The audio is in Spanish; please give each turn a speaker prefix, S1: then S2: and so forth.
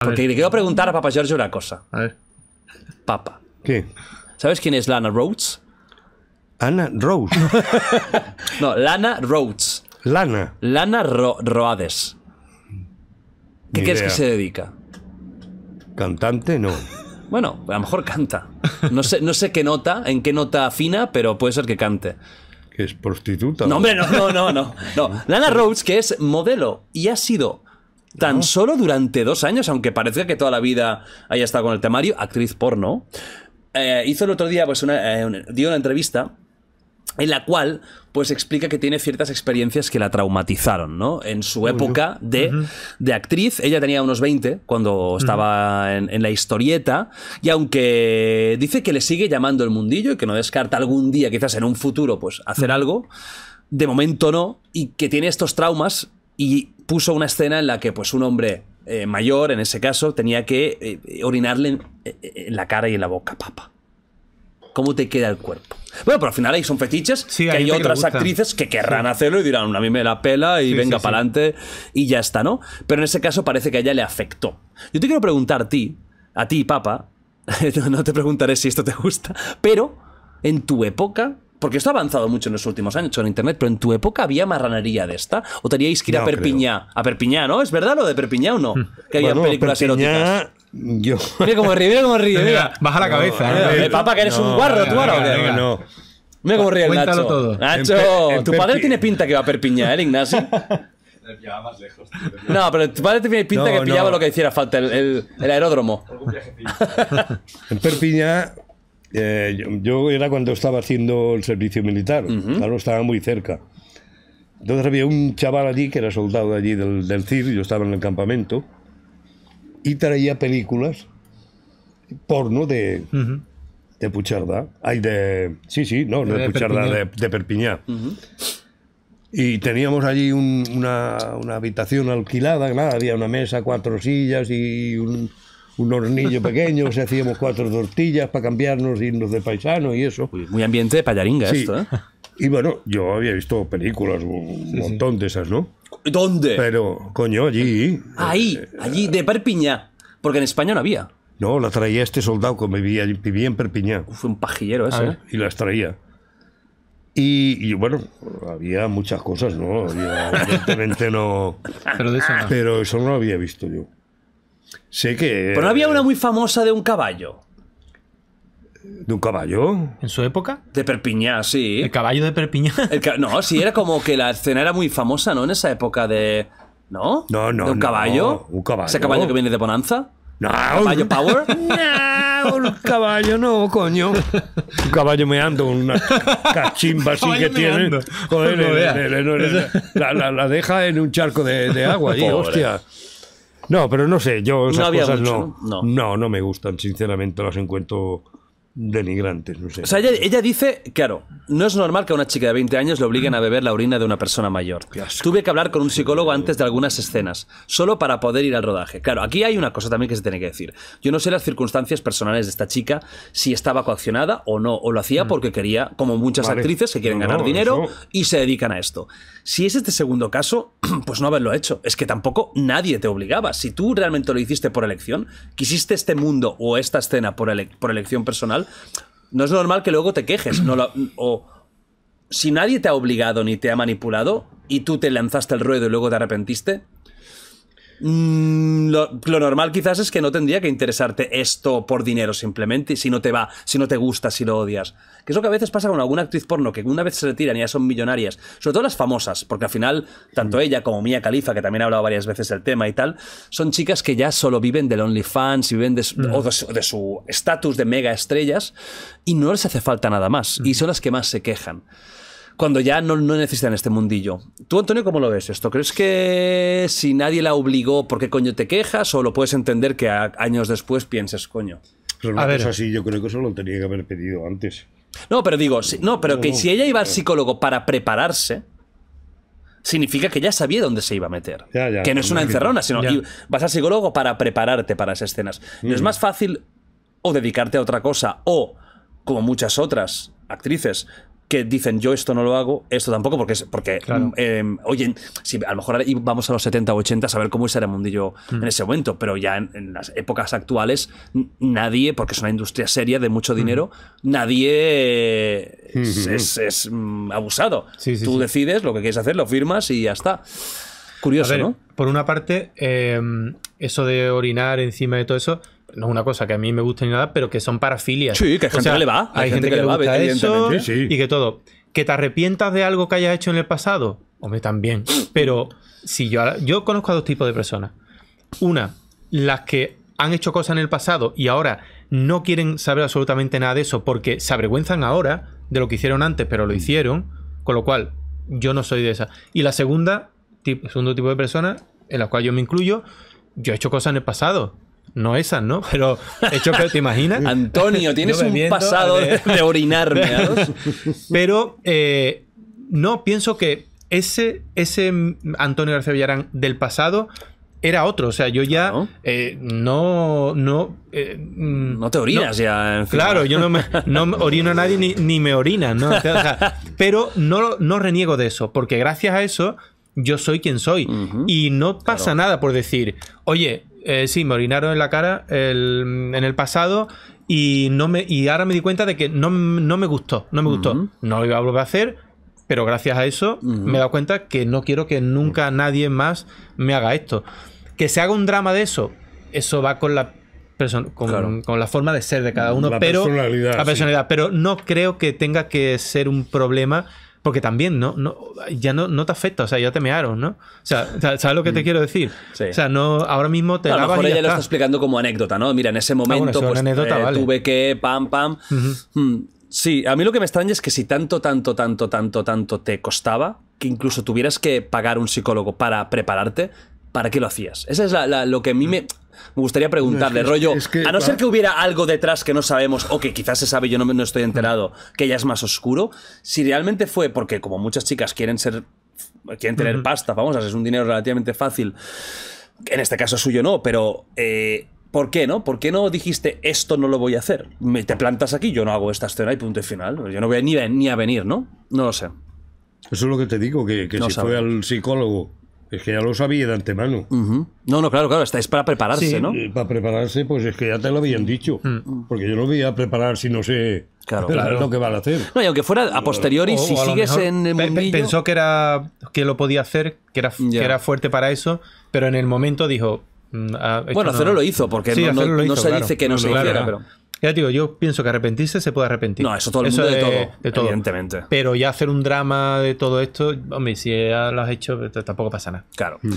S1: Porque le quiero preguntar a Papá George una cosa. A ver. Papa. ¿Qué? ¿Sabes quién es Lana Rhodes?
S2: Ana Rhodes.
S1: no, Lana Rhodes. Lana. Lana Roades. ¿Qué crees que se dedica? Cantante, no. Bueno, a lo mejor canta. No sé, no sé qué nota, en qué nota afina, pero puede ser que cante.
S2: Que es prostituta.
S1: No, hombre, no, no, no, no. no. Lana Rhodes, que es modelo y ha sido Tan solo durante dos años, aunque parezca que toda la vida haya estado con el temario, actriz porno. Eh, hizo el otro día, pues, una, eh, dio una entrevista en la cual pues explica que tiene ciertas experiencias que la traumatizaron, ¿no? En su época de, actriz, ella tenía unos 20 cuando estaba en, en, la historieta, y aunque dice que le sigue llamando el mundillo y que no descarta algún día, quizás en un futuro, pues hacer algo, de momento no, y que tiene estos traumas y puso una escena en la que pues un hombre eh, mayor, en ese caso, tenía que eh, orinarle eh, en, la cara y en la boca, papa. ¿Cómo te queda el cuerpo? Bueno, pero al final ahí son fetiches que hay otras actrices que querrán hacerlo y dirán, a mí me la pela y venga para adelante y ya está, ¿no? Pero en ese caso parece que a ella le afectó. Yo te quiero preguntar a ti, a ti, papa, no te preguntaré si esto te gusta, pero en tu época, porque esto ha avanzado mucho en los últimos años en Internet, pero en tu época había marranería de esta. ¿O teníais que ir a Perpiñá? A Perpiñá, ¿no? ¿Es verdad lo de Perpiñá o no? Hmm. Que había películas Perpiñá... eróticas. Yo.
S2: Mira cómo ríe, mira cómo ríe. baja la cabeza. No, ¿eh? eh, papá, que eres un guarro, tú ahora. No, Mira cómo ríe el Nacho. Todo. Nacho, tu padre
S1: tiene pinta que va a Perpiñá, ¿eh, Ignacio? más
S2: lejos. No, pero tu padre tiene pinta que pillaba lo
S1: que hiciera falta, el,
S2: el, el aeródromo. en Perpiñá... Eh, yo, era cuando estaba haciendo el servicio militar, claro, estaba muy cerca. Entonces había un chaval allí que era soldado allí del, CIR, yo estaba en el campamento, y traía películas porno de, Pucharda, de Sí, sí, no, de, de de, Perpiñá. Y teníamos allí una, habitación alquilada, nada, había una mesa, cuatro sillas y un, un hornillo pequeño, se hacíamos cuatro tortillas para cambiarnos, irnos de paisano y eso. muy ambiente de payaringa esto, ¿eh? Y bueno, yo había visto películas, un montón de esas, ¿no? ¿Dónde? Pero, coño, allí. Eh, Ahí, eh, allí, de Perpiña? Porque en España no había. No, la traía este soldado que vivía, vivía en Perpiñá. Fue un pajillero ese. Y las traía. Y, bueno, había muchas cosas, ¿no? evidentemente no. Pero eso no. había visto yo. Sé que. Pero no
S1: había una eh, muy famosa de un caballo.
S2: ¿De un caballo? ¿En su época? De
S1: Perpiñá, sí. ¿El caballo de Perpiñá? no, sí, era como que la escena era muy famosa, ¿no? En esa época de. ¿No? No, no. no un caballo? un caballo. ¿Ese caballo que viene de Bonanza? No. ¿Caballo Power?
S2: No, un caballo no, coño. Un caballo meando una cachimba así que tiene. Joder, la, deja en un charco de, agua, y hostia. No, pero no sé, yo esas no cosas no, no, no me gustan, sinceramente las encuentro denigrantes. No sé. O sea, ella, dice,
S1: claro, no es normal que a una chica de 20 años le obliguen a beber la orina de una persona mayor. Tuve que hablar con un psicólogo antes de algunas escenas, solo para poder ir al rodaje. Claro, aquí hay una cosa también que se tiene que decir. Yo no sé las circunstancias personales de esta chica, si estaba coaccionada o no, o lo hacía mm. porque quería, como muchas actrices que quieren ganar dinero y se dedican a esto. Si es este segundo caso, pues no haberlo hecho. Es que tampoco nadie te obligaba. Si tú realmente lo hiciste por elección, quisiste este mundo o esta escena por elección personal, no es normal que luego te quejes. o si nadie te ha obligado ni te ha manipulado y tú te lanzaste el ruedo y luego te arrepentiste, Mm, lo, normal quizás es que no tendría que interesarte esto por dinero simplemente, si no te va, si no te gusta, si lo odias. Que es lo que a veces pasa con alguna actriz porno, que una vez se retiran y ya son millonarias, sobre todo las famosas, porque al final, tanto ella como Mia califa que también ha hablado varias veces del tema y tal, son chicas que ya solo viven del OnlyFans y viven de su, de su estatus de mega estrellas y no les hace falta nada más, y son las que más se quejan cuando ya no, no necesitan este mundillo. ¿Tú, Antonio, cómo lo ves esto? ¿Crees que si nadie la obligó, ¿por qué coño te quejas? ¿O lo puedes entender que años
S2: después pienses, coño? a yo creo que eso lo tenía que haber pedido antes.
S1: No, pero digo, no, pero que si ella iba al psicólogo para prepararse, significa que ya sabía dónde se iba a meter. que no es una encerrona, sino que vas al psicólogo para prepararte para esas escenas. Mm. es más fácil o dedicarte a otra cosa o, como muchas otras actrices, que dicen yo esto no lo hago, esto tampoco, porque, porque mm, eh, oye, si a lo mejor vamos a los 70 o 80 a ver cómo es el mundillo en mm. ese momento, pero ya en, las épocas actuales nadie, porque es una industria seria de mucho mm. dinero, nadie mm-hmm. es, abusado. Tú decides lo que quieres hacer, lo firmas y ya está. Curioso, ¿no?
S3: Por una parte, eh, eso de orinar encima de todo eso, no es una cosa que a mí me gusta ni nada, pero que son parafilias. Sí, que hay gente le va. Hay, gente, que, le, va gusta eso y que todo. Que te arrepientas de algo que hayas hecho en el pasado, hombre, también. Pero si yo, yo conozco a dos tipos de personas. Una, las que han hecho cosas en el pasado y ahora no quieren saber absolutamente nada de eso porque se avergüenzan ahora de lo que hicieron antes, pero lo mm. hicieron, con lo cual yo no soy de esa. Y la segunda, segundo tipo de persona, en la cual yo me incluyo, yo he hecho cosas en el pasado no esas, ¿no? Pero hecho que te imaginas. Antonio, tienes un pasado de, orinarme. Pero eh, no, pienso que ese, ese Antonio García Villarán del pasado era otro. O sea, yo ya eh, no, no. Eh, mm, no, te orinas ya. Claro, yo no me, orino a nadie ni, me orina. ¿no? pero no, no reniego de eso, porque gracias a eso yo soy quien soy. Y no pasa nada por decir, oye, eh, sí, me orinaron en la cara en el pasado y, no me, y ahora me di cuenta de que no, me gustó, no me gustó. No lo iba a volver a hacer, pero gracias a eso me he dado cuenta que no quiero que nunca nadie más me haga esto. Que se haga un drama de eso, eso va con la con, con, la forma de ser de cada uno, la pero personalidad, la personalidad, pero no creo que tenga que ser un problema porque también, ¿no? no ya no, no te afecta, o sea, ya te mearon, ¿no? O sea, ¿sabes lo que te mm. quiero decir? O sea, no, ahora mismo te... A lo mejor ella lo está
S1: explicando como anécdota, ¿no? Mira, en ese ah, momento pues, eh, tuve que, pam, pam. Mm. Sí, a mí lo que me extraña es que si tanto, tanto, tanto, tanto, tanto te costaba, que incluso tuvieras que pagar un psicólogo para prepararte, ¿para qué lo hacías? Esa es lo que a mí mm. me, me gustaría preguntarle, rollo, a no ser que hubiera algo detrás que no sabemos, o que quizás se sabe, yo no, estoy enterado, que ya es más oscuro, si realmente fue porque como muchas chicas quieren ser, quieren tener pasta, vamos, es un dinero relativamente fácil, en este caso suyo no, pero... Eh, ¿Por qué no? ¿Por qué no dijiste esto no lo voy a hacer? te plantas aquí, yo no hago esta escena y punto final. Yo no voy ni, a, venir, ¿no? No lo sé.
S2: Eso es lo que te digo, que, si fue al psicólogo es que ya lo sabía de antemano. No, no, claro, claro,
S1: es para prepararse, sí, ¿no?
S2: Para prepararse, pues es que ya te lo habían dicho. Mm. Porque yo lo voy a preparar si no sé claro, lo que van a hacer. No, y aunque
S1: fuera a posteriori, si sigues en el Pensó
S2: que, era, que lo podía hacer, que
S3: era, fuerte para eso, pero en el momento dijo... Mm, ah, bueno, pero lo hizo, porque no, se dice que no, se hiciera, pero digo, yo pienso que arrepentirse se puede arrepentir. No, eso todo el mundo de, todo, Evidentemente. Pero ya hacer un drama de todo esto, hombre, si ya lo has hecho, tampoco pasa nada. Claro. Mm.